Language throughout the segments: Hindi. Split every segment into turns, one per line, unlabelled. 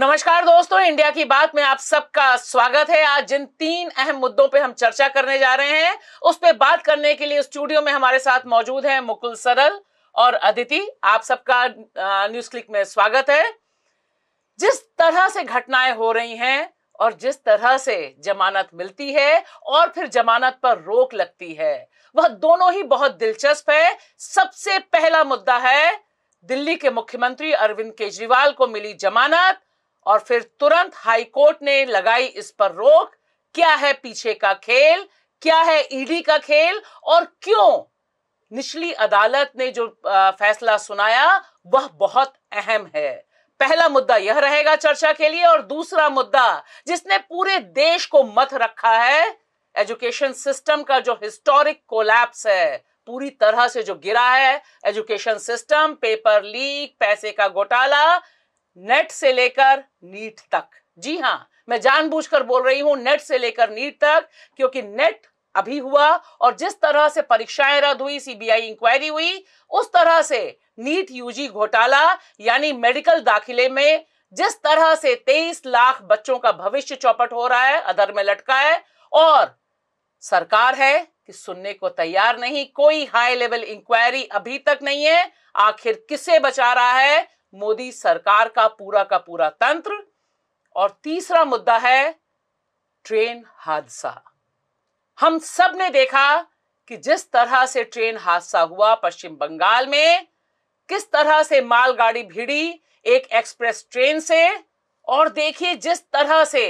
नमस्कार दोस्तों इंडिया की बात में आप सबका स्वागत है आज जिन तीन अहम मुद्दों पे हम चर्चा करने जा रहे हैं उस पर बात करने के लिए स्टूडियो में हमारे साथ मौजूद हैं मुकुल सरल और अदिति आप सबका न्यूज क्लिक में स्वागत है जिस तरह से घटनाएं हो रही हैं और जिस तरह से जमानत मिलती है और फिर जमानत पर रोक लगती है वह दोनों ही बहुत दिलचस्प है सबसे पहला मुद्दा है दिल्ली के मुख्यमंत्री अरविंद केजरीवाल को मिली जमानत और फिर तुरंत हाईकोर्ट ने लगाई इस पर रोक क्या है पीछे का खेल क्या है ईडी e का खेल और क्यों निचली अदालत ने जो फैसला सुनाया वह बहुत अहम है पहला मुद्दा यह रहेगा चर्चा के लिए और दूसरा मुद्दा जिसने पूरे देश को मत रखा है एजुकेशन सिस्टम का जो हिस्टोरिक कोलैप्स है पूरी तरह से जो गिरा है एजुकेशन सिस्टम पेपर लीक पैसे का घोटाला नेट से लेकर नीट तक जी हाँ मैं जानबूझकर बोल रही हूं नेट से लेकर नीट तक क्योंकि नेट अभी हुआ और जिस तरह से परीक्षाएं रद्द हुई सीबीआई इंक्वायरी हुई उस तरह से नीट यूजी घोटाला यानी मेडिकल दाखिले में जिस तरह से 23 लाख बच्चों का भविष्य चौपट हो रहा है अदर में लटका है और सरकार है कि सुनने को तैयार नहीं कोई हाई लेवल इंक्वायरी अभी तक नहीं है आखिर किसे बचा रहा है मोदी सरकार का पूरा का पूरा तंत्र और तीसरा मुद्दा है ट्रेन हादसा हम सब ने देखा कि जिस तरह से ट्रेन हादसा हुआ पश्चिम बंगाल में किस तरह से मालगाड़ी भिड़ी एक एक्सप्रेस ट्रेन से और देखिए जिस तरह से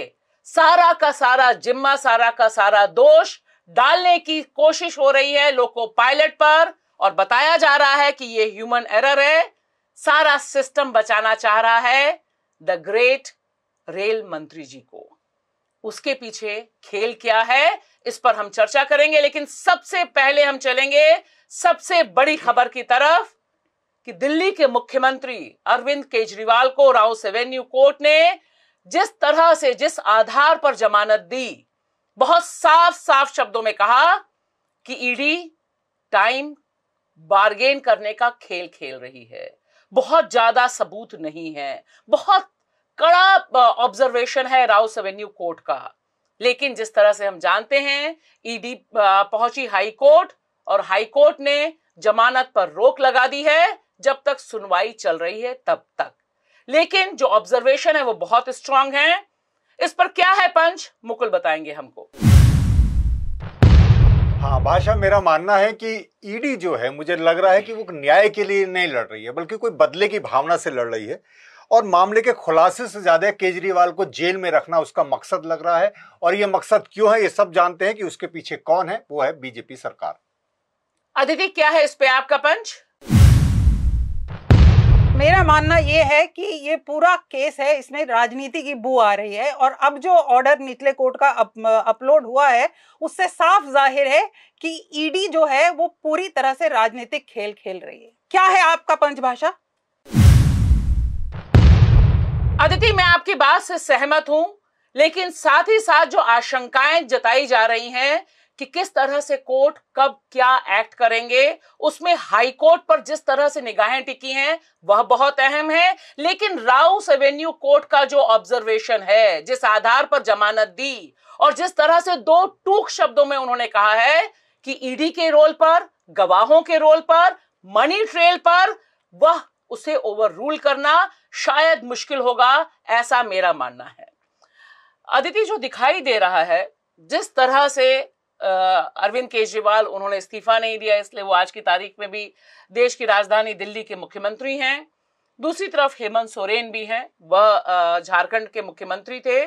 सारा का सारा जिम्मा सारा का सारा दोष डालने की कोशिश हो रही है लोको पायलट पर और बताया जा रहा है कि ये ह्यूमन एरर है सारा सिस्टम बचाना चाह रहा है द ग्रेट रेल मंत्री जी को उसके पीछे खेल क्या है इस पर हम चर्चा करेंगे लेकिन सबसे पहले हम चलेंगे सबसे बड़ी खबर की तरफ कि दिल्ली के मुख्यमंत्री अरविंद केजरीवाल को राउस एवेन्यू कोर्ट ने जिस तरह से जिस आधार पर जमानत दी बहुत साफ साफ शब्दों में कहा कि ईडी टाइम बार्गेन करने का खेल खेल रही है बहुत ज़्यादा सबूत नहीं है बहुत कड़ा ऑब्जर्वेशन है राउस एवेन्यू कोर्ट का लेकिन जिस तरह से हम जानते हैं ईडी e पहुंची हाई कोर्ट और हाई कोर्ट ने जमानत पर रोक लगा दी है जब तक सुनवाई चल रही है तब तक लेकिन जो ऑब्जर्वेशन है वो बहुत स्ट्रांग है इस पर क्या है पंच मुकुल बताएंगे हमको
हाँ भाषा मेरा मानना है कि ईडी जो है मुझे लग रहा है कि वो न्याय के लिए नहीं लड़ रही है बल्कि कोई बदले की भावना से लड़ रही है और मामले के खुलासे से ज़्यादा केजरीवाल को जेल में रखना उसका मकसद लग रहा है और ये मकसद क्यों है ये सब जानते हैं कि उसके पीछे कौन है वो है बीजेपी सरकार
अदिति क्या है इस पे आपका पंच मेरा मानना ये है कि ये पूरा केस है इसमें राजनीति की बू आ रही है और अब जो ऑर्डर निचले कोर्ट का अप, अपलोड हुआ है उससे साफ जाहिर है कि ईडी e जो है वो पूरी तरह से राजनीतिक खेल खेल रही है क्या है आपका पंचभाषा अदिति मैं
आपकी बात से सहमत हूं लेकिन साथ ही साथ जो आशंकाएं जताई जा रही हैं कि किस तरह से कोर्ट कब क्या एक्ट करेंगे उसमें हाई कोर्ट पर जिस तरह से निगाहें टिकी हैं वह बहुत अहम है लेकिन राउस एवेन्यू कोर्ट का जो ऑब्जर्वेशन है जिस आधार पर जमानत दी और जिस तरह से दो टूक शब्दों में उन्होंने कहा है कि ईडी e के रोल पर गवाहों के रोल पर मनी ट्रेल पर वह उसे ओवर रूल करना शायद मुश्किल होगा ऐसा मेरा मानना है अदिति जो दिखाई दे रहा है जिस तरह से अरविंद केजरीवाल उन्होंने इस्तीफा नहीं दिया इसलिए वो आज की तारीख में भी देश की राजधानी दिल्ली के मुख्यमंत्री हैं दूसरी तरफ हेमंत सोरेन भी हैं वह झारखंड के मुख्यमंत्री थे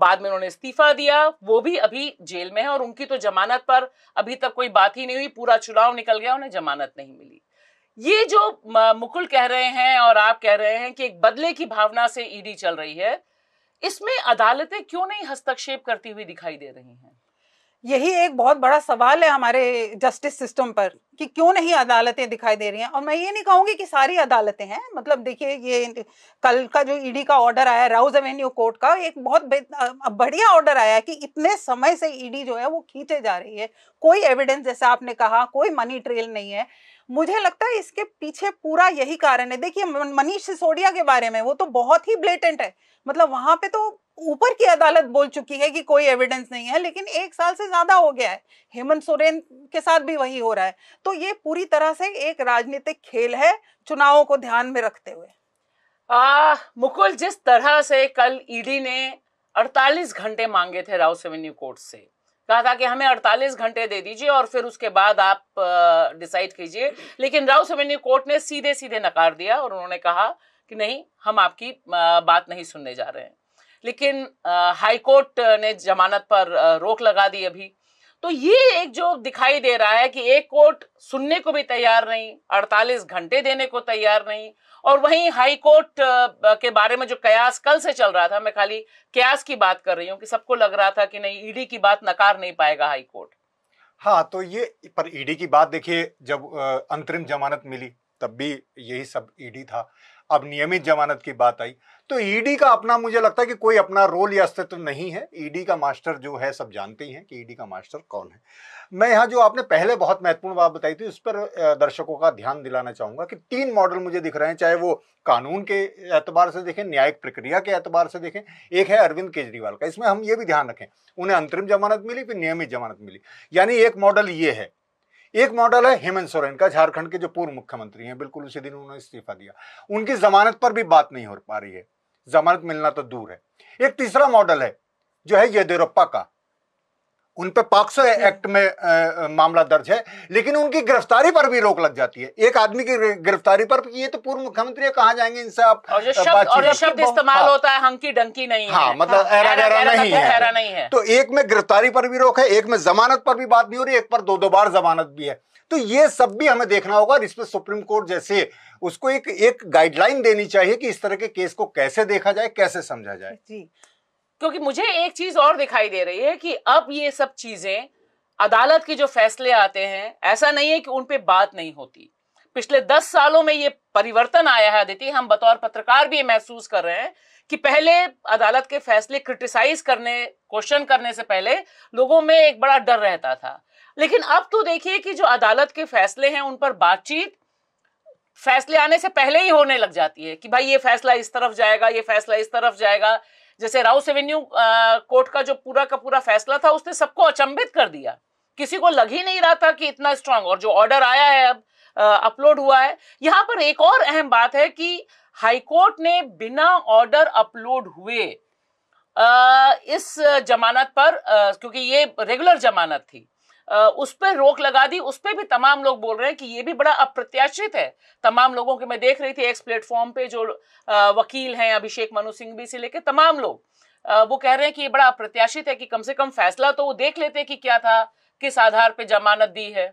बाद में उन्होंने इस्तीफा दिया वो भी अभी जेल में है और उनकी तो जमानत पर अभी तक कोई बात ही नहीं हुई पूरा चुनाव निकल गया उन्हें जमानत नहीं मिली ये जो मुकुल कह रहे हैं और आप कह रहे हैं कि एक बदले की भावना से ईडी चल रही है इसमें अदालतें क्यों नहीं हस्तक्षेप करती हुई दिखाई दे रही हैं
यही एक बहुत बड़ा सवाल है हमारे जस्टिस सिस्टम पर कि क्यों नहीं अदालतें दिखाई दे रही हैं और मैं ये नहीं कहूंगी कि सारी अदालतें हैं मतलब देखिए ये कल का जो ईडी e का ऑर्डर आया राउज एवेन्यू कोर्ट का एक बहुत बढ़िया ऑर्डर आया है कि इतने समय से ईडी e जो है वो खींचे जा रही है कोई एविडेंस जैसे आपने कहा कोई मनी ट्रेल नहीं है मुझे लगता है इसके पीछे पूरा यही कारण है देखिए मनीष सिसोडिया के बारे में वो तो बहुत ही ब्लेटेंट है मतलब वहां पे तो ऊपर की अदालत बोल चुकी है कि कोई एविडेंस नहीं है लेकिन एक साल से ज्यादा हो गया है हेमंत सोरेन के साथ भी वही हो रहा है तो ये पूरी तरह से एक राजनीतिक खेल है चुनावों को ध्यान में रखते हुए आ, मुकुल जिस तरह से
कल ईडी e ने 48 घंटे मांगे थे राउस एवेन्यू कोर्ट से कहा था कि हमें 48 घंटे दे दीजिए और फिर उसके बाद आप डिसाइड कीजिए लेकिन राउस एवेन्यू कोर्ट ने सीधे सीधे नकार दिया और उन्होंने कहा कि नहीं हम आपकी बात नहीं सुनने जा रहे हैं लेकिन हाईकोर्ट ने जमानत पर रोक लगा दी अभी तो ये एक जो दिखाई दे रहा है कि एक कोर्ट सुनने को भी तैयार नहीं 48 घंटे देने को तैयार नहीं और वहीं हाई कोर्ट के बारे में जो कयास कल से चल रहा था मैं खाली कयास की बात कर रही हूँ कि सबको लग रहा था कि नहीं ईडी की बात नकार नहीं पाएगा हाई
कोर्ट हाँ तो ये पर ईडी की बात देखिए जब अंतरिम जमानत मिली तब भी यही सब ईडी था अब नियमित जमानत की बात आई तो ईडी e का अपना मुझे लगता है कि कोई अपना रोल या अस्तित्व नहीं है ईडी e का मास्टर जो है सब जानते ही हैं कि ईडी e का मास्टर कौन है मैं यहाँ जो आपने पहले बहुत महत्वपूर्ण बात बताई थी उस पर दर्शकों का ध्यान दिलाना चाहूंगा कि तीन मॉडल मुझे दिख रहे हैं चाहे वो कानून के एतबार से देखें न्यायिक प्रक्रिया के एतबार से देखें एक है अरविंद केजरीवाल का इसमें हम ये भी ध्यान रखें उन्हें अंतरिम जमानत मिली फिर नियमित जमानत मिली यानी एक मॉडल ये है एक मॉडल है हेमंत सोरेन का झारखंड के जो पूर्व मुख्यमंत्री हैं बिल्कुल उसी दिन उन्होंने इस्तीफा दिया उनकी जमानत पर भी बात नहीं हो पा रही है जमानत मिलना तो दूर है एक तीसरा मॉडल है जो है येदियुरप्पा का उन पर पाक्सो एक्ट में आ, मामला दर्ज है लेकिन उनकी गिरफ्तारी पर भी रोक लग जाती है एक आदमी की गिरफ्तारी पर ये तो पूर्व मुख्यमंत्री कहा जाएंगे इनसे आप और शब्द, इस्तेमाल हाँ। होता
है हंकी डंकी नहीं हाँ, मतलब हाँ है मतलब ऐरा नहीं, है, नहीं है
तो एक में गिरफ्तारी पर भी रोक है एक में जमानत पर भी बात नहीं हो रही एक पर दो दो बार जमानत भी है तो ये सब भी हमें देखना होगा और इसमें सुप्रीम कोर्ट जैसे उसको एक एक गाइडलाइन देनी चाहिए कि इस तरह के केस को कैसे देखा जाए कैसे समझा जाए जी
क्योंकि मुझे एक चीज और दिखाई दे रही है कि अब ये सब चीजें अदालत के जो फैसले आते हैं ऐसा नहीं है कि उन पे बात नहीं होती पिछले दस सालों में ये परिवर्तन आया है अदिति हम बतौर पत्रकार भी ये महसूस कर रहे हैं कि पहले अदालत के फैसले क्रिटिसाइज करने क्वेश्चन करने से पहले लोगों में एक बड़ा डर रहता था लेकिन अब तो देखिए कि जो अदालत के फैसले हैं उन पर बातचीत फैसले आने से पहले ही होने लग जाती है कि भाई ये फैसला इस तरफ जाएगा ये फैसला इस तरफ जाएगा जैसे राउस एवेन्यू कोर्ट का जो पूरा का पूरा फैसला था उसने सबको अचंभित कर दिया किसी को लग ही नहीं रहा था कि इतना स्ट्रांग और जो ऑर्डर आया है अब अपलोड हुआ है यहाँ पर एक और अहम बात है कि हाईकोर्ट ने बिना ऑर्डर अपलोड हुए आ, इस जमानत पर आ, क्योंकि ये रेगुलर जमानत थी उस पर रोक लगा दी उस पर भी तमाम लोग बोल रहे हैं कि ये भी बड़ा अप्रत्याशित है तमाम लोगों के मैं देख रही थी एक्स प्लेटफॉर्म पे जो वकील हैं अभिषेक मनु सिंह भी से लेकर तमाम लोग वो कह रहे हैं कि ये बड़ा अप्रत्याशित है कि कम से कम फैसला तो वो देख लेते कि क्या था किस आधार पर जमानत दी है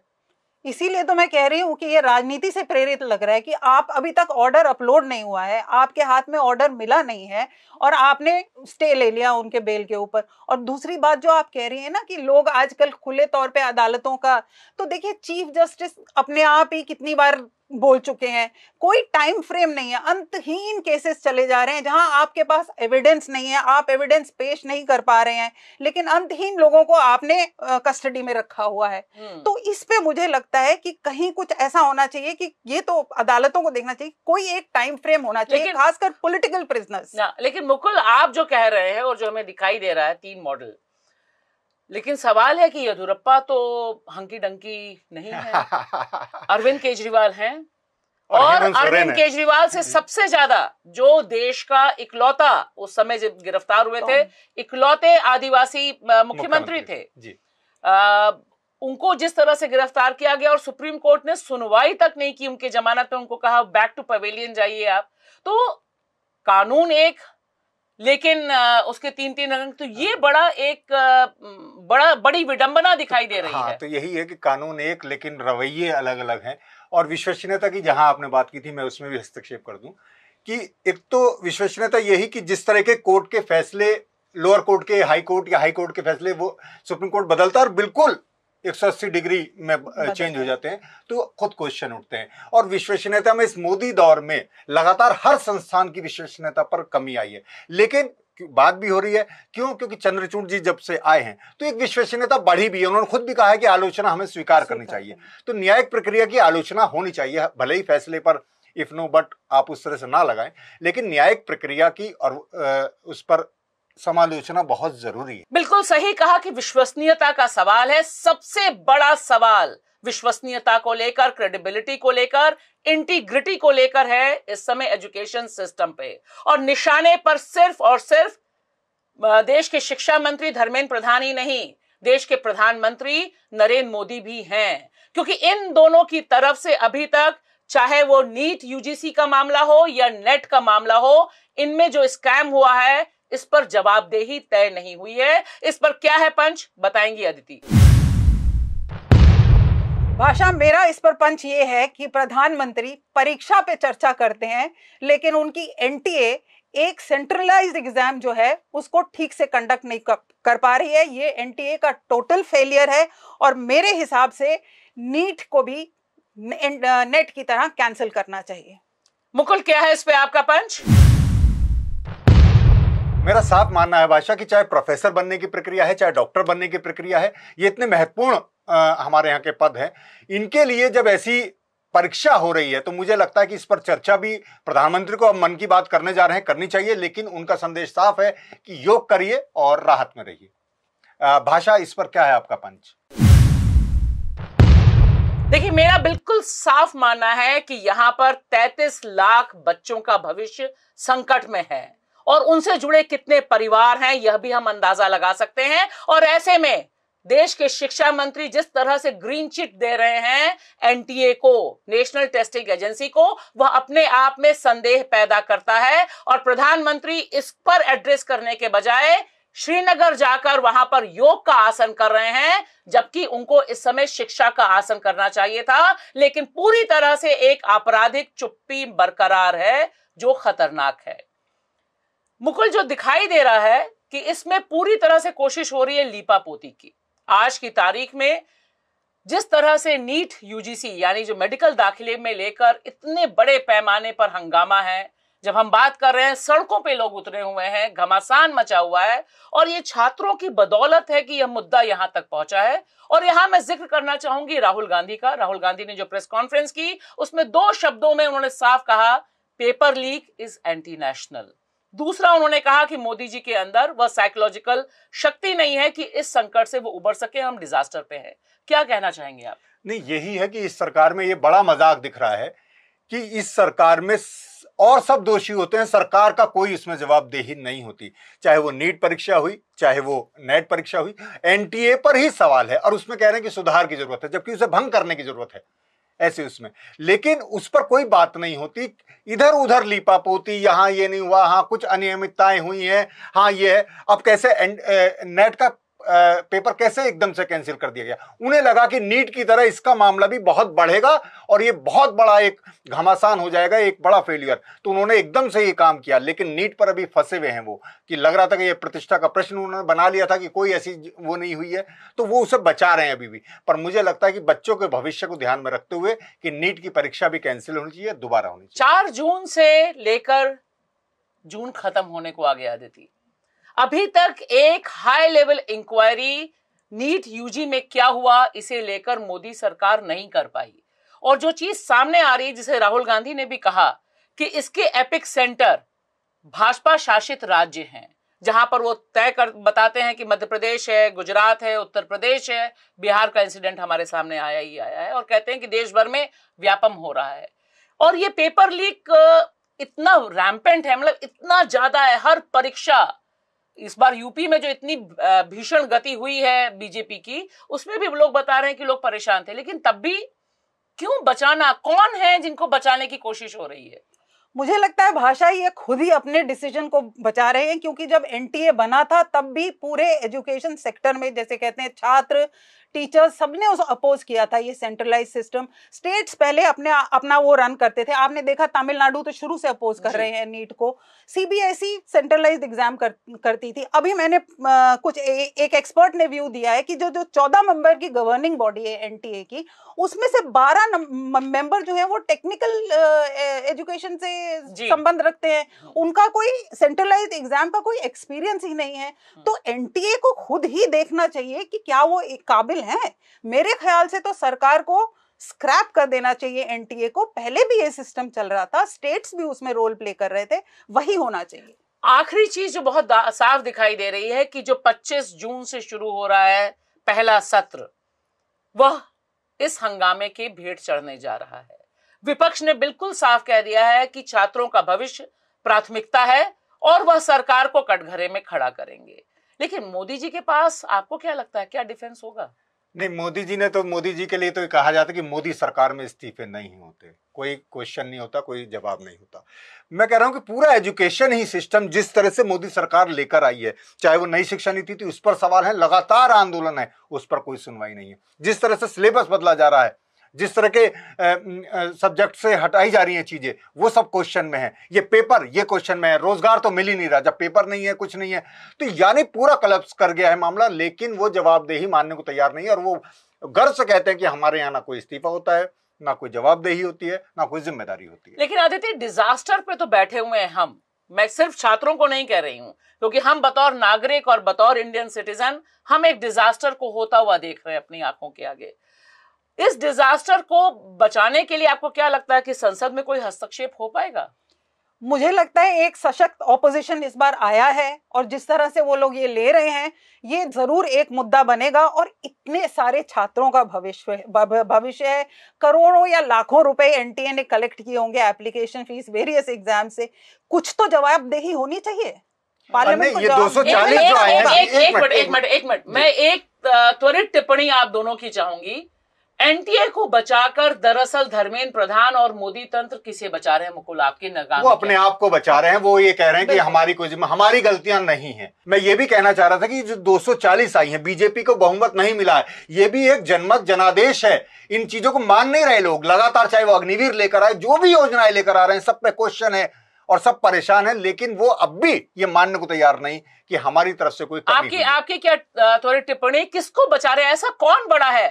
इसीलिए तो मैं कह रही हूँ कि ये राजनीति से प्रेरित लग रहा है कि आप अभी तक ऑर्डर अपलोड नहीं हुआ है आपके हाथ में ऑर्डर मिला नहीं है और आपने स्टे ले लिया उनके बेल के ऊपर और दूसरी बात जो आप कह रही हैं ना कि लोग आजकल खुले तौर पे अदालतों का तो देखिए चीफ जस्टिस अपने आप ही कितनी बार बोल चुके हैं कोई टाइम फ्रेम नहीं है अंतहीन केसेस चले जा रहे हैं जहां आपके पास एविडेंस नहीं है आप एविडेंस पेश नहीं कर पा रहे हैं लेकिन अंतहीन लोगों को आपने कस्टडी में रखा हुआ है हम्म। तो इस पे मुझे लगता है कि कहीं कुछ ऐसा होना चाहिए कि ये तो अदालतों को देखना चाहिए कोई एक टाइम फ्रेम होना चाहिए खासकर पोलिटिकल प्रिजनर्स
लेकिन मुकुल आप जो कह रहे हैं और जो हमें दिखाई दे रहा है तीन मॉडल लेकिन सवाल है कि यदुरप्पा तो हंकी डंकी नहीं है अरविंद केजरीवाल हैं
और, और अरविंद केजरीवाल
से सबसे ज्यादा जो देश का इकलौता उस समय जब गिरफ्तार हुए थे इकलौते आदिवासी मुख्यमंत्री थे जी आ, उनको जिस तरह से गिरफ्तार किया गया और सुप्रीम कोर्ट ने सुनवाई तक नहीं की उनके जमानत में उनको कहा बैक टू पवेलियन जाइए आप तो कानून एक लेकिन उसके तीन तीन रंग तो ये बड़ा एक बड़ा बड़ी विडंबना दिखाई दे रही हाँ, है
तो यही है कि कानून एक लेकिन रवैये अलग अलग हैं और विश्वसनीयता की जहां आपने बात की थी मैं उसमें भी हस्तक्षेप कर दूं कि एक तो विश्वसनीयता यही कि जिस तरह के कोर्ट के फैसले लोअर कोर्ट के हाई कोर्ट या हाई कोर्ट के फैसले वो सुप्रीम कोर्ट बदलता और बिल्कुल 180 डिग्री में चेंज हो जाते हैं तो खुद क्वेश्चन उठते हैं और विश्वसनीयता में इस मोदी दौर में लगातार हर संस्थान की विश्वसनीयता पर कमी आई है लेकिन बात भी हो रही है क्यों क्योंकि चंद्रचूड़ जी जब से आए हैं तो एक विश्वसनीयता बढ़ी भी है उन्होंने खुद भी कहा है कि आलोचना हमें स्वीकार करनी चाहिए तो न्यायिक प्रक्रिया की आलोचना होनी चाहिए भले ही फैसले पर इफ नो बट आप उस तरह से ना लगाएं लेकिन न्यायिक प्रक्रिया की और उस पर समालोचना बहुत जरूरी है
बिल्कुल सही कहा कि विश्वसनीयता का सवाल है सबसे बड़ा सवाल विश्वसनीयता को लेकर क्रेडिबिलिटी को लेकर इंटीग्रिटी को लेकर है इस समय एजुकेशन सिस्टम पे और निशाने पर सिर्फ और सिर्फ देश के शिक्षा मंत्री धर्मेंद्र प्रधान ही नहीं देश के प्रधानमंत्री नरेंद्र मोदी भी हैं क्योंकि इन दोनों की तरफ से अभी तक चाहे वो नीट यूजीसी का मामला हो या नेट का मामला हो इनमें जो स्कैम हुआ है इस पर जवाबदेही तय नहीं हुई है इस पर क्या है पंच बताएंगी अदिति
भाषा मेरा इस पर पंच ये है कि प्रधानमंत्री परीक्षा पे चर्चा करते हैं लेकिन उनकी एनटीए एक सेंट्रलाइज एग्जाम जो है उसको ठीक से कंडक्ट नहीं कर पा रही है ये एनटीए का टोटल फेलियर है और मेरे हिसाब से नीट को भी नेट की तरह कैंसिल करना चाहिए
मुकुल क्या है इस पे आपका पंच
मेरा साफ मानना है बादशाह कि चाहे प्रोफेसर बनने की प्रक्रिया है चाहे डॉक्टर बनने की प्रक्रिया है ये इतने महत्वपूर्ण हमारे यहाँ के पद हैं इनके लिए जब ऐसी परीक्षा हो रही है तो मुझे लगता है कि इस पर चर्चा भी प्रधानमंत्री को अब मन की बात करने जा रहे हैं करनी चाहिए लेकिन उनका संदेश साफ है कि योग करिए और राहत में रहिए भाषा इस पर क्या है आपका पंच
देखिए मेरा बिल्कुल साफ मानना है कि यहां पर 33 लाख बच्चों का भविष्य संकट में है और उनसे जुड़े कितने परिवार हैं यह भी हम अंदाजा लगा सकते हैं और ऐसे में देश के शिक्षा मंत्री जिस तरह से ग्रीन चिट दे रहे हैं एनटीए को नेशनल टेस्टिंग एजेंसी को वह अपने आप में संदेह पैदा करता है और प्रधानमंत्री इस पर एड्रेस करने के बजाय श्रीनगर जाकर वहां पर योग का आसन कर रहे हैं जबकि उनको इस समय शिक्षा का आसन करना चाहिए था लेकिन पूरी तरह से एक आपराधिक चुप्पी बरकरार है जो खतरनाक है मुकुल जो दिखाई दे रहा है कि इसमें पूरी तरह से कोशिश हो रही है लीपा पोती की आज की तारीख में जिस तरह से नीट यूजीसी यानी जो मेडिकल दाखिले में लेकर इतने बड़े पैमाने पर हंगामा है जब हम बात कर रहे हैं सड़कों पे लोग उतरे हुए हैं घमासान मचा हुआ है और ये छात्रों की बदौलत है कि यह मुद्दा यहां तक पहुंचा है और यहां मैं जिक्र करना चाहूंगी राहुल गांधी का राहुल गांधी ने जो प्रेस कॉन्फ्रेंस की उसमें दो शब्दों में उन्होंने साफ कहा paper leak is anti national दूसरा उन्होंने कहा कि मोदी जी के अंदर वह साइकोलॉजिकल शक्ति नहीं है कि इस संकट से वो उबर सके हम डिजास्टर पे हैं क्या कहना चाहेंगे आप
नहीं यही है कि इस सरकार में ये बड़ा मजाक दिख रहा है कि इस सरकार में और सब दोषी होते हैं सरकार का कोई इसमें जवाबदेही नहीं होती चाहे वो नीट परीक्षा हुई चाहे वो नेट परीक्षा हुई एनटीए पर ही सवाल है और उसमें कह रहे हैं कि सुधार की जरूरत है जबकि उसे भंग करने की जरूरत है ऐसे उसमें लेकिन उस पर कोई बात नहीं होती इधर उधर लीपा पोती यहां ये नहीं हुआ हाँ कुछ अनियमितताएं हुई हैं हाँ ये है अब कैसे नेट का पेपर कैसे एकदम से कैंसिल कर दिया गया उन्हें लगा कि नीट की तरह इसका मामला भी बहुत बढ़ेगा और ये बहुत बड़ा एक घमासान हो जाएगा एक बड़ा फेलियर तो उन्होंने एकदम से ये काम किया लेकिन नीट पर अभी फंसे हुए हैं वो कि लग रहा था कि ये प्रतिष्ठा का प्रश्न उन्होंने बना लिया था कि कोई ऐसी वो नहीं हुई है तो वो उसे बचा रहे हैं अभी भी पर मुझे लगता है कि बच्चों के भविष्य को ध्यान में रखते हुए कि नीट की परीक्षा भी कैंसिल होनी चाहिए दोबारा होनी
चाहिए चार जून से लेकर जून खत्म होने को आगे आ देती है अभी तक एक high level inquiry NEET UG में क्या हुआ इसे लेकर मोदी सरकार नहीं कर पाई और जो चीज सामने आ रही जिसे राहुल गांधी ने भी कहा कि इसके एपिक सेंटर भाजपा शासित राज्य हैं जहां पर वो तय कर बताते हैं कि मध्य प्रदेश है गुजरात है उत्तर प्रदेश है बिहार का इंसिडेंट हमारे सामने आया ही आया है और कहते हैं कि देश भर में व्यापम हो रहा है और ये पेपर लीक इतना रैम्पेंट है मतलब इतना ज्यादा है हर परीक्षा इस बार यूपी में जो इतनी भीषण गति हुई है बीजेपी की उसमें भी लोग बता रहे हैं कि लोग परेशान थे लेकिन तब भी क्यों बचाना कौन है जिनको बचाने की कोशिश हो रही है
मुझे लगता है भाषा ये खुद ही अपने डिसीजन को बचा रहे हैं क्योंकि जब एनटीए बना था तब भी पूरे एजुकेशन सेक्टर में जैसे कहते हैं छात्र टीचर्स सबने उस अपोज किया था ये सेंट्रलाइज सिस्टम स्टेट्स पहले अपने अपना वो रन करते थे आपने देखा तमिलनाडु तो शुरू से अपोज कर रहे हैं नीट को सीबीएसई सेंट्रलाइज एग्जाम कर, करती थी अभी मैंने आ, कुछ ए, एक एक्सपर्ट ने व्यू दिया है कि जो जो चौदह मेंबर की गवर्निंग बॉडी है एनटीए की उसमें से बारह मेंबर जो है वो टेक्निकल एजुकेशन से संबंध रखते हैं उनका कोई सेंट्रलाइज एग्जाम का कोई एक्सपीरियंस ही नहीं है हाँ। तो एनटीए को खुद ही देखना चाहिए कि क्या वो काबिल मुश्किल है मेरे ख्याल से तो सरकार को स्क्रैप कर देना चाहिए एनटीए को पहले भी ये सिस्टम चल रहा था स्टेट्स भी उसमें रोल प्ले कर रहे थे वही होना चाहिए
आखिरी चीज जो बहुत साफ दिखाई दे रही है कि जो 25 जून से शुरू हो रहा है पहला सत्र वह इस हंगामे की भेंट चढ़ने जा रहा है विपक्ष ने बिल्कुल साफ कह दिया है कि छात्रों का भविष्य प्राथमिकता है और वह सरकार को कटघरे में खड़ा करेंगे लेकिन मोदी जी के पास आपको क्या लगता है क्या डिफेंस होगा
नहीं मोदी जी ने तो मोदी जी के लिए तो कहा जाता है कि मोदी सरकार में इस्तीफे नहीं होते कोई क्वेश्चन नहीं होता कोई जवाब नहीं होता मैं कह रहा हूं कि पूरा एजुकेशन ही सिस्टम जिस तरह से मोदी सरकार लेकर आई है चाहे वो नई शिक्षा नीति थी उस पर सवाल है लगातार आंदोलन है उस पर कोई सुनवाई नहीं है जिस तरह से सिलेबस बदला जा रहा है जिस तरह के सब्जेक्ट से हटाई जा रही हैं चीज़ें वो सब क्वेश्चन में है ये पेपर ये क्वेश्चन में है रोज़गार तो मिल ही नहीं रहा जब पेपर नहीं है कुछ नहीं है तो यानी पूरा कलप्स कर गया है मामला लेकिन वो जवाबदेही मानने को तैयार नहीं है और वो गर्व से कहते हैं कि हमारे यहाँ ना कोई इस्तीफा होता है ना कोई जवाबदेही होती है ना कोई जिम्मेदारी होती
है लेकिन आदित्य डिजास्टर पे तो बैठे हुए हैं हम मैं सिर्फ छात्रों को नहीं कह रही हूं क्योंकि हम बतौर नागरिक और बतौर इंडियन सिटीजन हम एक डिजास्टर को होता हुआ देख रहे हैं अपनी आंखों के आगे इस डिजास्टर को बचाने के लिए आपको क्या लगता है कि संसद में कोई हस्तक्षेप हो पाएगा
मुझे लगता है एक सशक्त ऑपोजिशन इस बार आया है और जिस तरह से वो लोग ये ले रहे हैं ये जरूर एक मुद्दा बनेगा और इतने सारे छात्रों का भविष्य भविष्य है करोड़ों या लाखों रुपए एनटीए ने कलेक्ट किए होंगे एप्लीकेशन फीस वेरियस एग्जाम से कुछ तो जवाबदेही होनी चाहिए पार्लियामेंट को एक मिनट एक मिनट मैं एक त्वरित टिप्पणी आप दोनों
की चाहूंगी एनटीए को बचाकर दरअसल धर्मेंद्र प्रधान और मोदी तंत्र किसे बचा रहे हैं मुकुल आपके नगर वो अपने आप
को बचा रहे हैं वो ये कह रहे हैं कि हमारी कोई हमारी गलतियां नहीं है मैं ये भी कहना चाह रहा था कि जो 240 आई हैं बीजेपी को बहुमत नहीं मिला है ये भी एक जनमत जनादेश है इन चीजों को मान नहीं रहे लोग लगातार चाहे वो अग्निवीर लेकर आए जो भी योजनाएं लेकर आ रहे हैं सब पे क्वेश्चन है और सब परेशान है लेकिन वो अब भी ये मानने को तैयार नहीं कि हमारी तरफ से कोई आपकी
आपकी क्या
थोड़ी टिप्पणी किसको बचा रहे ऐसा कौन बड़ा
है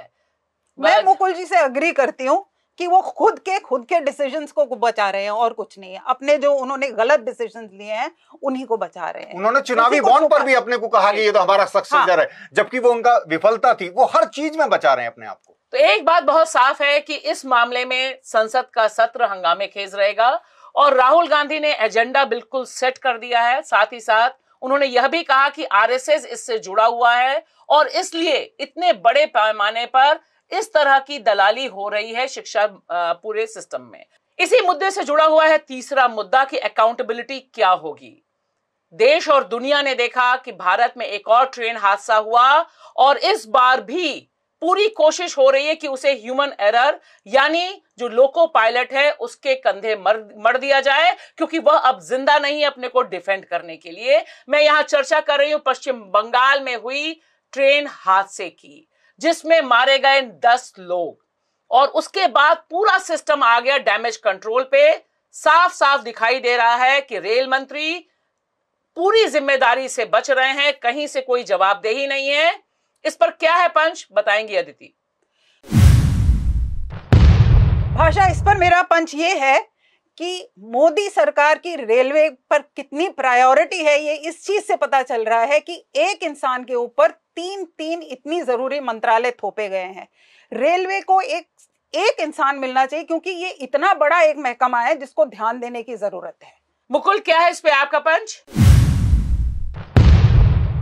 मैं मुकुल जी से अग्री करती हूँ कि वो खुद के खुद के डिसीजन को बचा रहे हैं और कुछ नहीं है अपने जो उन्होंने गलत डिसीजन लिए हैं उन्हीं को बचा रहे हैं उन्होंने चुनावी बॉन्ड
पर भी अपने को कहा कि ये तो हमारा सक्सेस हाँ। है जबकि वो उनका विफलता थी वो हर चीज में बचा रहे हैं अपने आप को
तो एक बात बहुत साफ है कि इस मामले में संसद का सत्र हंगामे खेज रहेगा और राहुल गांधी ने एजेंडा बिल्कुल सेट कर दिया है साथ ही साथ उन्होंने यह भी कहा कि आरएसएस इससे जुड़ा हुआ है और इसलिए इतने बड़े पैमाने पर इस तरह की दलाली हो रही है शिक्षा पूरे सिस्टम में इसी मुद्दे से जुड़ा हुआ है तीसरा मुद्दा कि अकाउंटेबिलिटी क्या होगी देश और दुनिया ने देखा कि भारत में एक और ट्रेन हादसा हुआ और इस बार भी पूरी कोशिश हो रही है कि उसे ह्यूमन एरर यानी जो लोको पायलट है उसके कंधे मर मर दिया जाए क्योंकि वह अब जिंदा नहीं है अपने को डिफेंड करने के लिए मैं यहां चर्चा कर रही हूं पश्चिम बंगाल में हुई ट्रेन हादसे की जिसमें मारे गए दस लोग और उसके बाद पूरा सिस्टम आ गया डैमेज कंट्रोल पे साफ साफ दिखाई दे रहा है कि रेल मंत्री पूरी जिम्मेदारी से बच रहे हैं कहीं से कोई जवाबदेही नहीं है इस पर क्या है पंच बताएंगी अदिति
भाषा इस पर मेरा पंच ये है कि मोदी सरकार की रेलवे पर कितनी प्रायोरिटी है ये इस चीज से पता चल रहा है कि एक इंसान के ऊपर तीन तीन इतनी जरूरी मंत्रालय थोपे गए हैं रेलवे को एक एक इंसान मिलना चाहिए क्योंकि ये इतना बड़ा एक महकमा है जिसको ध्यान देने की जरूरत है
मुकुल क्या है इस पे आपका पंच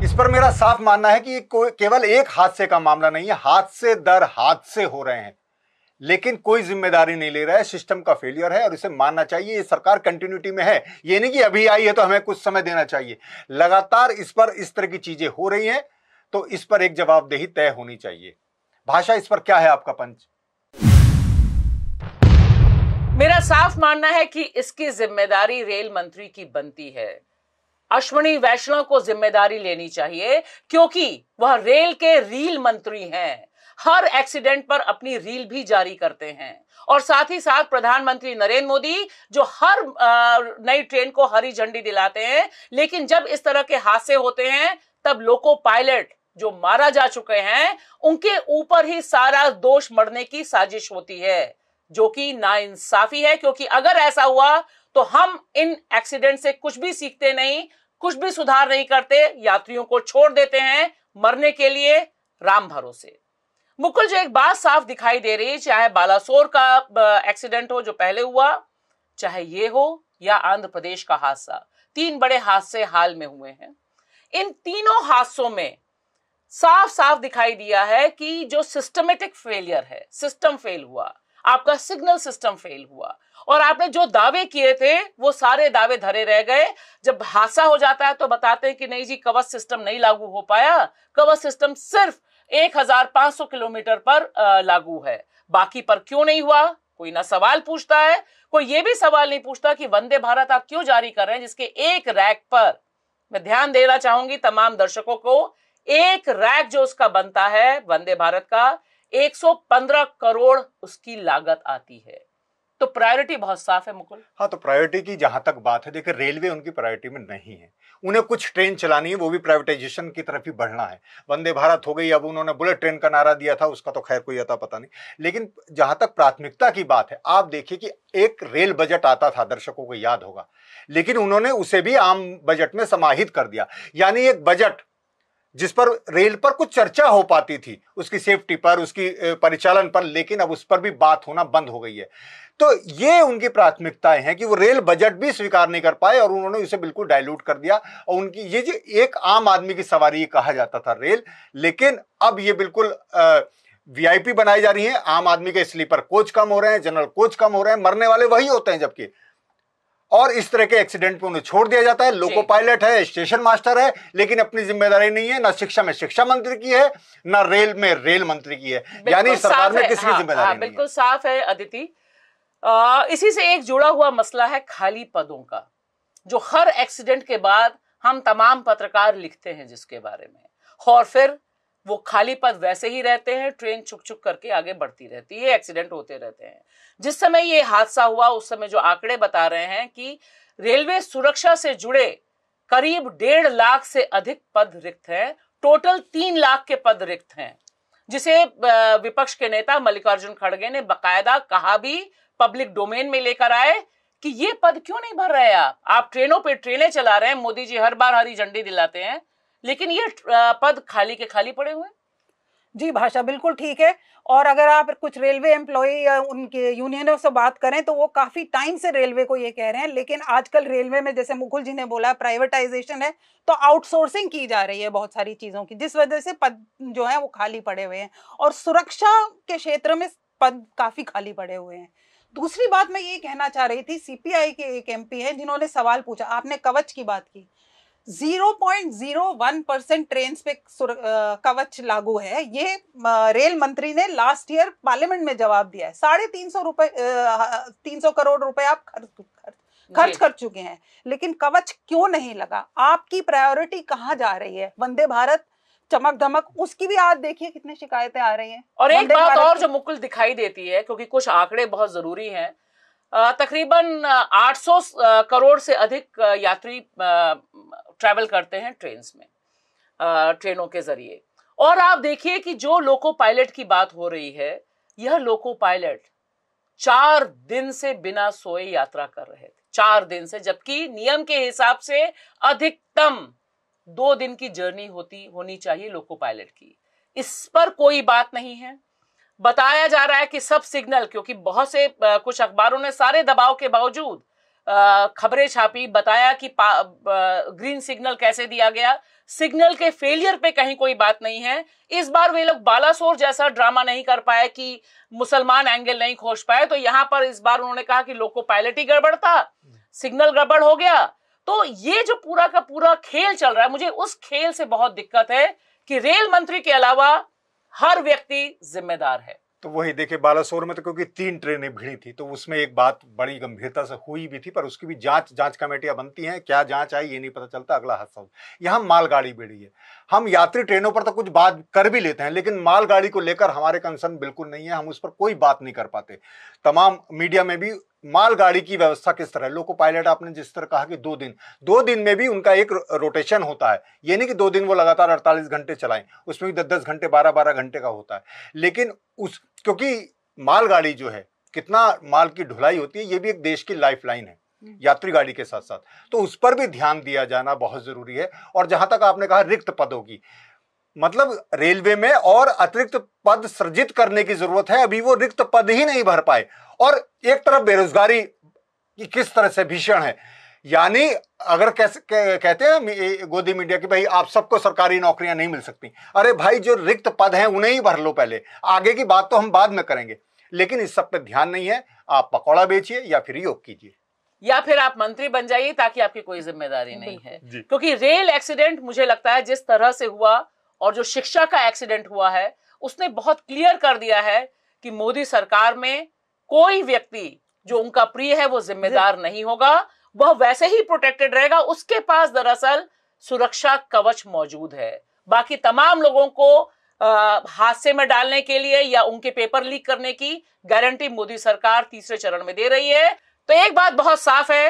इस पर मेरा साफ मानना है कि केवल एक हादसे का मामला नहीं है हादसे दर हादसे हो रहे हैं लेकिन कोई जिम्मेदारी नहीं ले रहा है सिस्टम का फेलियर है और इसे मानना चाहिए ये सरकार कंटिन्यूटी में है ये नहीं कि अभी आई है तो हमें कुछ समय देना चाहिए लगातार इस पर इस तरह की चीजें हो रही हैं तो इस पर एक जवाबदेही तय होनी चाहिए भाषा इस पर क्या है आपका पंच
मेरा साफ मानना है कि इसकी जिम्मेदारी रेल मंत्री की बनती है अश्वनी वैष्णव को जिम्मेदारी लेनी चाहिए क्योंकि वह रेल के रील मंत्री हैं हर एक्सीडेंट पर अपनी रील भी जारी करते हैं और साथ ही साथ प्रधानमंत्री नरेंद्र मोदी जो हर नई ट्रेन को हरी झंडी दिलाते हैं लेकिन जब इस तरह के हादसे होते हैं तब लोको पायलट जो मारा जा चुके हैं उनके ऊपर ही सारा दोष मरने की साजिश होती है जो कि नाइंसाफी है क्योंकि अगर ऐसा हुआ तो हम इन एक्सीडेंट से कुछ भी सीखते नहीं कुछ भी सुधार नहीं करते यात्रियों को छोड़ देते हैं मरने के लिए राम भरोसे मुकुल जो एक बात साफ दिखाई दे रही है चाहे बालासोर का एक्सीडेंट हो जो पहले हुआ चाहे ये हो या आंध्र प्रदेश का हादसा तीन बड़े हादसे हाल में हुए हैं इन तीनों हादसों में साफ साफ दिखाई दिया है कि जो सिस्टमेटिक फेलियर है सिस्टम फेल हुआ आपका सिग्नल सिस्टम फेल हुआ और आपने जो दावे किए थे वो सारे दावे धरे रह गए जब हादसा हो जाता है तो बताते हैं कि नहीं जी कवच सिस्टम नहीं लागू हो पाया कवच सिस्टम सिर्फ 1500 किलोमीटर पर लागू है बाकी पर क्यों नहीं हुआ कोई ना सवाल पूछता है कोई ये भी सवाल नहीं पूछता कि वंदे भारत आप क्यों जारी कर रहे हैं जिसके एक रैक पर मैं ध्यान देना चाहूंगी तमाम दर्शकों को एक रैक जो उसका बनता है वंदे भारत का 115 करोड़ उसकी लागत आती है तो प्रायोरिटी बहुत साफ है
मुकुल हाँ तो प्रायोरिटी की जहां तक बात है देखिए रेलवे उनकी प्रायोरिटी में नहीं है उन्हें कुछ ट्रेन चलानी है वो भी प्राइवेटाइजेशन की तरफ ही बढ़ना है वंदे भारत हो गई अब उन्होंने बुलेट ट्रेन का नारा दिया था उसका तो खैर कोई अता पता नहीं लेकिन जहां तक प्राथमिकता की बात है आप देखिए कि एक रेल बजट आता था दर्शकों को याद होगा लेकिन उन्होंने उसे भी आम बजट में समाहित कर दिया यानी एक बजट जिस पर रेल पर कुछ चर्चा हो पाती थी उसकी सेफ्टी पर उसकी परिचालन पर लेकिन अब उस पर भी बात होना बंद हो गई है तो ये उनकी प्राथमिकताएं हैं कि वो रेल बजट भी स्वीकार नहीं कर पाए और उन्होंने इसे बिल्कुल डायल्यूट कर दिया और उनकी ये जो एक आम आदमी की सवारी कहा जाता था रेल लेकिन अब ये बिल्कुल वीआईपी बनाई जा रही है आम आदमी के स्लीपर कोच कम हो रहे हैं जनरल कोच कम हो रहे हैं मरने वाले वही होते हैं जबकि और इस तरह के एक्सीडेंट पे उन्हें छोड़ दिया जाता है लोको पायलट है स्टेशन मास्टर है लेकिन अपनी जिम्मेदारी नहीं है ना शिक्षा में शिक्षा मंत्री की है ना रेल में रेल मंत्री की है यानी सरकार में किसकी हाँ, जिम्मेदारी हाँ, बिल्कुल
साफ है अदिति आ, इसी से एक जुड़ा हुआ मसला है खाली पदों का जो हर एक्सीडेंट के बाद हम तमाम पत्रकार लिखते हैं जिसके बारे में और फिर वो खाली पद वैसे ही रहते हैं ट्रेन छुक छुक करके आगे बढ़ती रहती है एक्सीडेंट होते रहते हैं जिस समय ये हादसा हुआ उस समय जो आंकड़े बता रहे हैं कि रेलवे सुरक्षा से जुड़े करीब डेढ़ लाख से अधिक पद रिक्त हैं टोटल तीन लाख के पद रिक्त हैं जिसे विपक्ष के नेता मल्लिकार्जुन खड़गे ने बकायदा कहा भी पब्लिक डोमेन में लेकर आए कि ये पद क्यों नहीं भर रहे आप आप ट्रेनों पे ट्रेनें चला रहे हैं मोदी जी हर बार हरी झंडी दिलाते हैं लेकिन ये पद खाली के खाली पड़े हुए
जी भाषा बिल्कुल ठीक है और अगर आप कुछ रेलवे एम्प्लॉय या उनके यूनियनों से बात करें तो वो काफ़ी टाइम से रेलवे को ये कह रहे हैं लेकिन आजकल रेलवे में जैसे मुकुल जी ने बोला प्राइवेटाइजेशन है तो आउटसोर्सिंग की जा रही है बहुत सारी चीज़ों की जिस वजह से पद जो है वो खाली पड़े हुए हैं और सुरक्षा के क्षेत्र में पद काफ़ी खाली पड़े हुए हैं दूसरी बात मैं ये कहना चाह रही थी सीपीआई के एक एमपी हैं जिन्होंने सवाल पूछा आपने कवच की बात की 0.01 परसेंट ट्रेन पे कवच लागू है ये रेल मंत्री ने लास्ट ईयर पार्लियामेंट में जवाब दिया है साढ़े तीन सौ रुपए तीन सौ करोड़ रुपए आप खर्च खर्च खर्च कर चुके हैं लेकिन कवच क्यों नहीं लगा आपकी प्रायोरिटी कहाँ जा रही है वंदे भारत चमक धमक उसकी भी आज देखिए कितनी शिकायतें आ रही हैं और एक बात और जो
मुकुल दिखाई देती है क्योंकि कुछ आंकड़े बहुत जरूरी हैं तकरीबन 800 करोड़ से अधिक यात्री ट्रैवल करते हैं ट्रेन में ट्रेनों के जरिए और आप देखिए कि जो लोको पायलट की बात हो रही है यह लोको पायलट चार दिन से बिना सोए यात्रा कर रहे थे चार दिन से जबकि नियम के हिसाब से अधिकतम दो दिन की जर्नी होती होनी चाहिए लोको पायलट की इस पर कोई बात नहीं है बताया जा रहा है कि सब सिग्नल क्योंकि बहुत से आ, कुछ अखबारों ने सारे दबाव के बावजूद खबरें छापी बताया कि आ, ग्रीन सिग्नल कैसे दिया गया सिग्नल के फेलियर पे कहीं कोई बात नहीं है इस बार वे लोग बालासोर जैसा ड्रामा नहीं कर पाए कि मुसलमान एंगल नहीं खोज पाए तो यहां पर इस बार उन्होंने कहा कि लोको पायलट ही गड़बड़ था सिग्नल गड़बड़ हो गया तो ये जो पूरा का पूरा खेल चल रहा है मुझे उस खेल से बहुत दिक्कत है कि रेल मंत्री के अलावा हर व्यक्ति जिम्मेदार
है तो वही देखिए बालासोर में तो क्योंकि तीन ट्रेनें भिड़ी थी तो उसमें एक बात बड़ी गंभीरता से हुई भी थी पर उसकी भी जांच जांच कमेटियां बनती हैं क्या जांच आई ये नहीं पता चलता अगला हादसा यहां मालगाड़ी भिड़ी है हम यात्री ट्रेनों पर तो कुछ बात कर भी लेते हैं लेकिन मालगाड़ी को लेकर हमारे कंसर्न बिल्कुल नहीं है हम उस पर कोई बात नहीं कर पाते तमाम मीडिया में भी मालगाड़ी की व्यवस्था किस तरह लोको पायलट आपने जिस तरह कहा कि दो दिन दो दिन में भी उनका एक रोटेशन होता है ये नहीं कि दो दिन वो लगातार अड़तालीस घंटे चलाएं उसमें भी दस दस घंटे बारह बारह घंटे का होता है लेकिन उस क्योंकि मालगाड़ी जो है कितना माल की ढुलाई होती है ये भी एक देश की लाइफ लाइन है हम्म। यात्री गाड़ी के साथ साथ तो उस पर भी ध्यान दिया जाना बहुत ज़रूरी है और जहां तक आपने कहा रिक्त पदों की मतलब रेलवे में और अतिरिक्त पद सृजित करने की ज़रूरत है अभी वो रिक्त पद ही नहीं भर पाए और एक तरफ बेरोजगारी किस तरह से भीषण है यानी अगर कैसे कह, कहते हैं गोदी मीडिया की भाई आप सबको सरकारी नौकरियां नहीं मिल सकती अरे भाई जो रिक्त पद हैं उन्हें ही भर लो पहले आगे की बात तो हम बाद में करेंगे लेकिन इस सब पे ध्यान नहीं है आप पकौड़ा बेचिए या फिर योग कीजिए
या फिर आप मंत्री बन जाइए ताकि आपकी कोई जिम्मेदारी नहीं है क्योंकि रेल एक्सीडेंट मुझे लगता है जिस तरह से हुआ और जो शिक्षा का एक्सीडेंट हुआ है उसने बहुत क्लियर कर दिया है कि मोदी सरकार में कोई व्यक्ति जो उनका प्रिय है वो जिम्मेदार नहीं होगा वह वैसे ही प्रोटेक्टेड रहेगा उसके पास दरअसल सुरक्षा कवच मौजूद है बाकी तमाम लोगों को हादसे में डालने के लिए या उनके पेपर लीक करने की गारंटी मोदी सरकार तीसरे चरण में दे रही है तो एक बात बहुत साफ है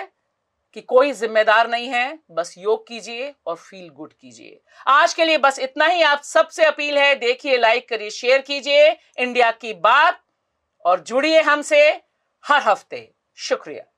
कि कोई जिम्मेदार नहीं है बस योग कीजिए और फील गुड कीजिए आज के लिए बस इतना ही आप सबसे अपील है देखिए लाइक करिए शेयर कीजिए इंडिया की बात और जुड़िए हमसे हर हफ्ते शुक्रिया